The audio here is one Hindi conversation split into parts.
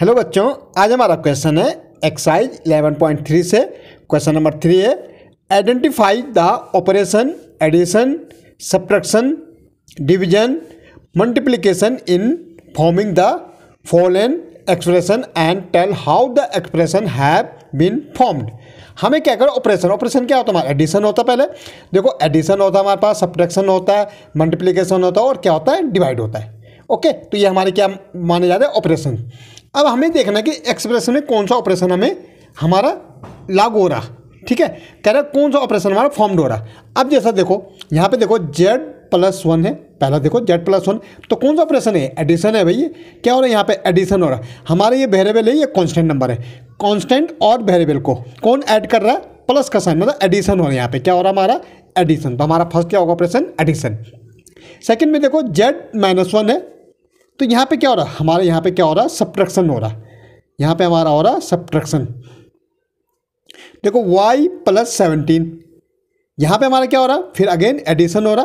हेलो बच्चों आज हमारा क्वेश्चन है एक्साइज 11.3 से क्वेश्चन नंबर थ्री है identify the operation addition subtraction division multiplication in forming the following expression and tell how the expression have been formed हमें क्या करो ऑपरेशन ऑपरेशन क्या होता है हमारा एडिशन होता है पहले देखो एडिशन होता है हमारे पास सब्ट्रैक्शन होता है मल्टीप्लीकेशन होता है और क्या होता है डिवाइड होता है ओके तो ये हमारे क्या माने जाते हैं ऑपरेशन अब हमें देखना है कि एक्सप्रेशन में कौन सा ऑपरेशन हमें हमारा लागू हो रहा ठीक है कह रहा कौन सा ऑपरेशन हमारा फॉर्म्ड हो रहा अब जैसा देखो यहाँ पे देखो जेड प्लस वन है पहला देखो जेड प्लस वन तो कौन सा ऑपरेशन है एडिशन है भैया क्या हो रहा है यहाँ पे एडिशन हो रहा है हमारा ये वेरिएबल है ये कांस्टेंट नंबर है कांस्टेंट और वेरिएबल को कौन ऐड कर रहा है प्लस का साइन मतलब एडिशन हो रहा है यहाँ पे क्या हो रहा है हमारा एडिशन तो हमारा फर्स्ट क्या होगा ऑपरेशन एडिशन सेकेंड में देखो जेड माइनस वन है तो यहाँ पे क्या हो रहा है हमारे यहाँ पे क्या हो रहा है सब्ट्रैक्शन हो रहा है यहाँ पे हमारा हो रहा है सब्ट्रैक्शन देखो y प्लस सेवनटीन यहाँ पे हमारा क्या हो रहा है फिर अगेन एडिशन हो रहा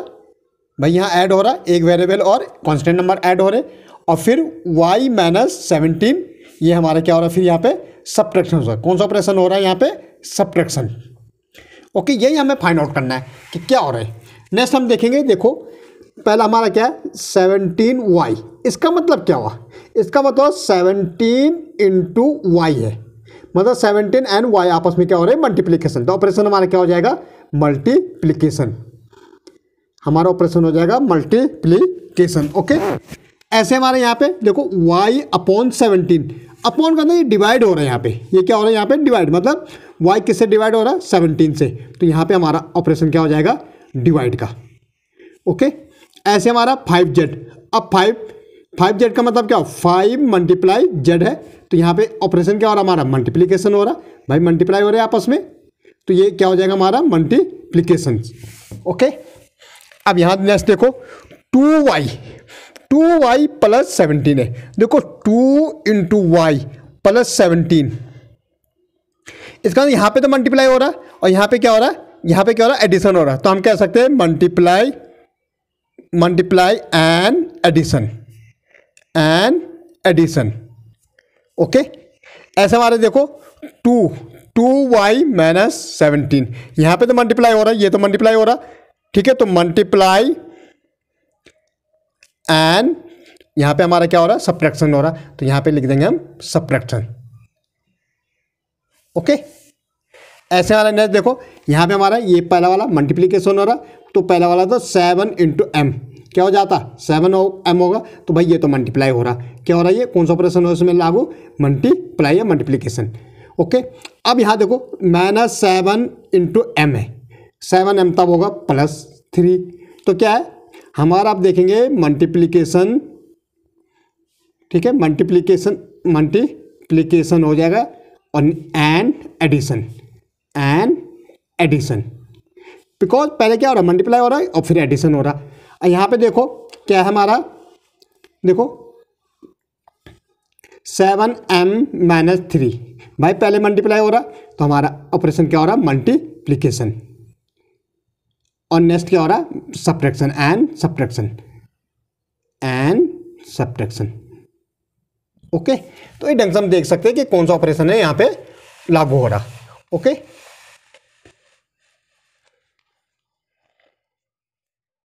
भाई यहाँ ऐड हो रहा एक वेरिएबल और कॉन्स्टेंट नंबर ऐड हो रहे और फिर y माइनस सेवनटीन ये हमारा क्या हो रहा है फिर यहाँ पे सब्ट्रैक्शन हो रहा है कौन सा ऑपरेशन हो रहा है यहाँ पे सब्ट्रैक्शन ओके यही हमें फाइंड आउट करना है कि क्या हो रहा है नेक्स्ट हम देखेंगे देखो पहला हमारा क्या है सेवनटीन वाई इसका मतलब क्या हुआ इसका मतलब सेवनटीन इंटू वाई है मतलब सेवनटीन एंड वाई आपस में क्या हो रहा है मल्टीप्लीकेशन तो ऑपरेशन हमारा क्या हो जाएगा मल्टीप्लीकेशन हमारा ऑपरेशन हो जाएगा मल्टीप्लीकेशन ओके ऐसे हमारे यहाँ पे देखो y अपॉन सेवनटीन अपॉन का ना ये डिवाइड हो रहा है यहाँ पे ये क्या हो रहा है यहाँ पे डिवाइड मतलब y किससे डिवाइड हो रहा है सेवनटीन से तो यहाँ पे हमारा ऑपरेशन क्या हो जाएगा डिवाइड का ओके ऐसे हमारा फाइव जेड अब फाइव फाइव जेड का मतलब क्या हो फाइव मल्टीप्लाई जेड है तो यहाँ पे ऑपरेशन क्या हो रहा हमारा मल्टीप्लीकेशन हो रहा भाई मल्टीप्लाई हो रहा है आपस में तो ये क्या हो जाएगा हमारा मल्टीप्लीकेशन ओके अब यहाँ नेक्स्ट देखो two y two y plus seventeen है देखो two into y plus seventeen इसका मतलब यहाँ पे तो मल्टीप्लाई हो रहा है और यहाँ पे क्या हो रहा है यहाँ पे क्या हो रहा है एडिशन हो रहा है तो हम कह सकते हैं multiply multiply and addition and addition okay ऐसे हमारे देखो two two y minus seventeen यहां पे तो मल्टीप्लाई हो रहा है ये तो मल्टीप्लाई हो रहा ठीक है तो मल्टीप्लाई एंड यहां पे हमारा क्या हो रहा है सप्रैक्शन हो रहा तो यहां पे लिख देंगे हम सप्रैक्शन ओके ऐसे वाला नेक्स्ट देखो यहां पे हमारा ये पहला वाला मल्टीप्लीकेशन हो रहा तो पहला वाला था सेवन इंटू एम क्या हो जाता सेवन एम होगा तो भाई ये तो मल्टीप्लाई हो रहा क्या हो रहा है ये कौन सा ऑपरेशन हो इसमें लागू मल्टीप्लाई या मल्टीप्लीकेशन ओके अब यहाँ देखो माइनस सेवन इंटू एम है सेवन एम तब होगा प्लस थ्री तो क्या है हमारा आप देखेंगे मल्टीप्लीकेशन ठीक है मल्टीप्लीकेशन मल्टीप्लीकेशन हो जाएगा और and addition and addition because पहले क्या हो रहा है मल्टीप्लाई हो रहा है और फिर एडिशन हो रहा है यहाँ पे देखो क्या है हमारा देखो सेवन एम माइनस थ्री भाई पहले मल्टीप्लाई हो रहा है तो हमारा ऑपरेशन क्या हो रहा है मल्टीप्लीकेशन और नेक्स्ट क्या हो रहा है subtraction and subtraction and subtraction okay तो ये ढंग से हम देख सकते हैं कि कौन सा ऑपरेशन है यहाँ पे लागू हो रहा ओके okay?